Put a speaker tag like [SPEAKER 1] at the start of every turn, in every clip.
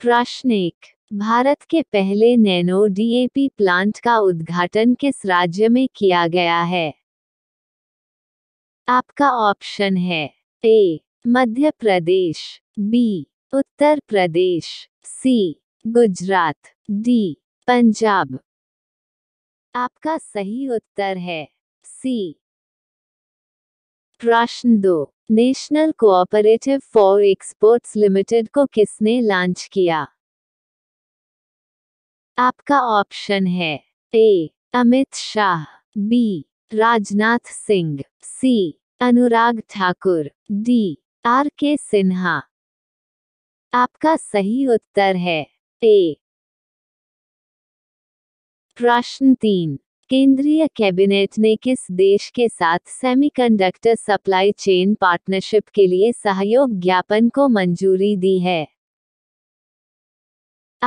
[SPEAKER 1] प्रश्न एक भारत के पहले नैनो डीएपी प्लांट का उद्घाटन किस राज्य में किया गया है आपका ऑप्शन है A Madhya Pradesh B Uttar Pradesh C Gujarat D Punjab आपका सही उत्तर है सी प्रश्न दो national cooperative for exports limited को किसने लॉन्च किया आपका ऑप्शन है A Amit Shah B Rajnath Singh C Anurag Thakur D R K Sinha आपका सही उत्तर है ए प्रश्न तीन केंद्रीय कैबिनेट ने किस देश के साथ सेमीकंडक्टर सप्लाई चेन पार्टनरशिप के लिए सहयोग ज्ञापन को मंजूरी दी है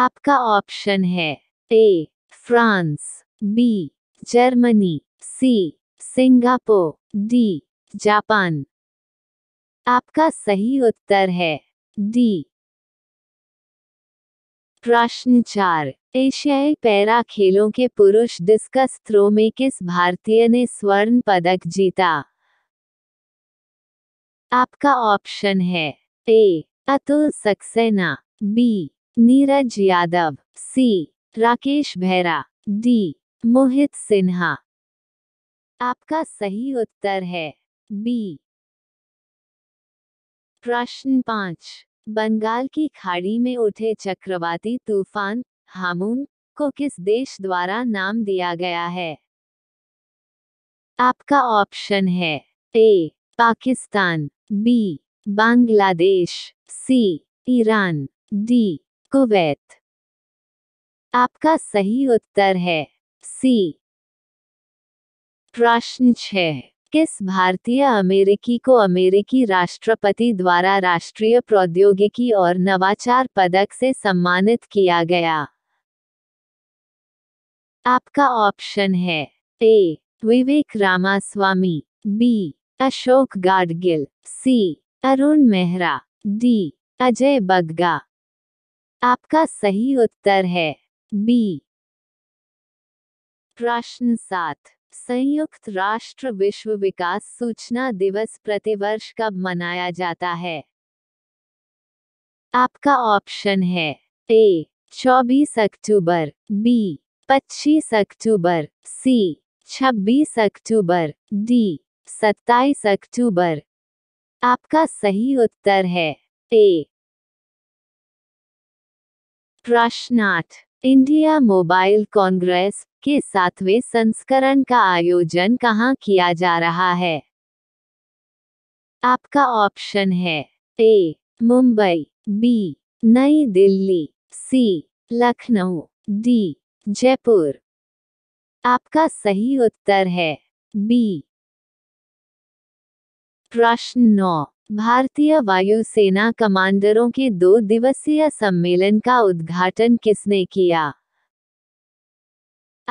[SPEAKER 1] आपका ऑप्शन है A France B Germany C Singapore D Japan आपका सही उत्तर है डी प्रश्न चार एशियाई पैरा खेलों के पुरुष डिस्कस थ्रो में किस भारतीय ने स्वर्ण पदक जीता आपका ऑप्शन है A Atul Saxena B Neeraj Yadav C Rakesh Bhaira D मोहित सिन्हा आपका सही उत्तर है बी प्रश्न पांच बंगाल की खाड़ी में उठे चक्रवाती तूफान हामून को किस देश द्वारा नाम दिया गया है आपका ऑप्शन है A Pakistan B Bangladesh C Iran D Kuwait आपका सही उत्तर है सी प्रश्न छ किस भारतीय अमेरिकी को अमेरिकी राष्ट्रपति द्वारा राष्ट्रीय प्रौद्योगिकी और नवाचार पदक से सम्मानित किया गया आपका ऑप्शन है A Vivek Ramaswamy B Ashok Gadgil C Arun Mehra D Ajay Bagga आपका सही उत्तर है बी प्रश्न सात संयुक्त राष्ट्र विश्व विकास सूचना दिवस प्रतिवर्ष कब मनाया जाता है आपका ऑप्शन है ए 24 अक्टूबर बी पच्चीस अक्टूबर सी छब्बीस अक्टूबर डी सत्ताईस अक्टूबर आपका सही उत्तर है ए प्रश्न आठ इंडिया मोबाइल कांग्रेस के सातवें संस्करण का आयोजन कहाँ किया जा रहा है आपका ऑप्शन है ए Mumbai B Nai Delhi C Lucknow D Jaipur आपका सही उत्तर है बी प्रश्न नौ भारतीय वायुसेना कमांडरों के दो दिवसीय सम्मेलन का उद्घाटन किसने किया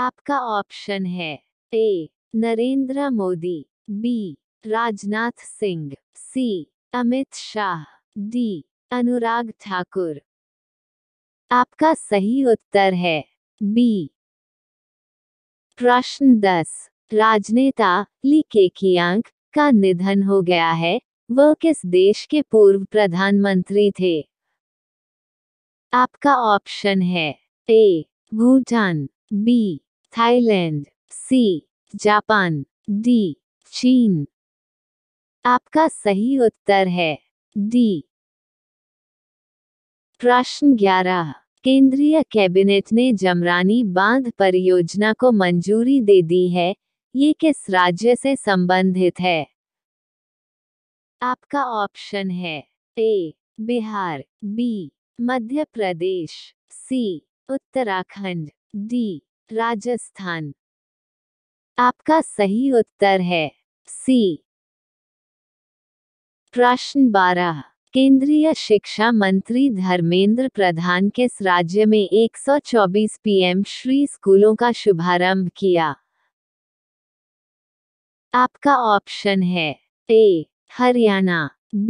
[SPEAKER 1] आपका ऑप्शन है A Narendra Modi B Rajnath Singh C Amit Shah D Anurag Thakur आपका सही उत्तर है बी प्रश्न दस राजनेता ली केकियांग का निधन हो गया है वह किस देश के पूर्व प्रधानमंत्री थे आपका ऑप्शन है A Bhutan B Thailand C Japan D चीन आपका सही उत्तर है डी प्रश्न ग्यारह केंद्रीय कैबिनेट ने जमरानी बांध परियोजना को मंजूरी दे दी है ये किस राज्य से संबंधित है आपका ऑप्शन है A Bihar B Madhya Pradesh C Uttarakhand D Rajasthan आपका सही उत्तर है सी प्रश्न बारह केंद्रीय शिक्षा मंत्री धर्मेंद्र प्रधान के राज्य में 124 पीएम श्री स्कूलों का शुभारंभ किया आपका ऑप्शन है A Haryana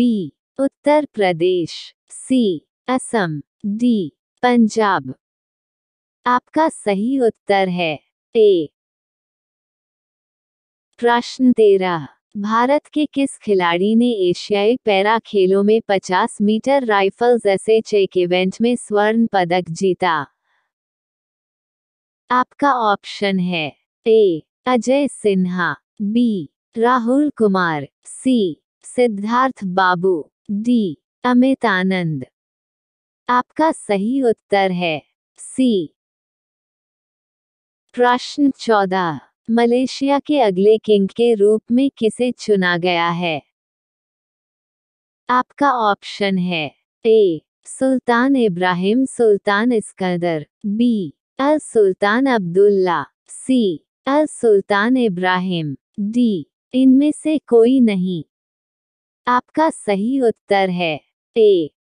[SPEAKER 1] B Uttar Pradesh C Assam D Punjab आपका सही उत्तर है ए प्रश्न तेरह भारत के किस खिलाड़ी ने एशियाई पैरा खेलों में 50 मीटर राइफल्स ऐसे चेक इवेंट में स्वर्ण पदक जीता आपका ऑप्शन है A Ajay Sinha B Rahul Kumar C Siddharth Babu D Amit Anand आपका सही उत्तर है सी प्रश्न चौदह मलेशिया के अगले किंग के रूप में किसे चुना गया है आपका ऑप्शन है A Sultan Ibrahim Sultan Iskandar B Al Sultan Abdullah C Al Sultan Ibrahim D इनमें से कोई नहीं आपका सही उत्तर है ए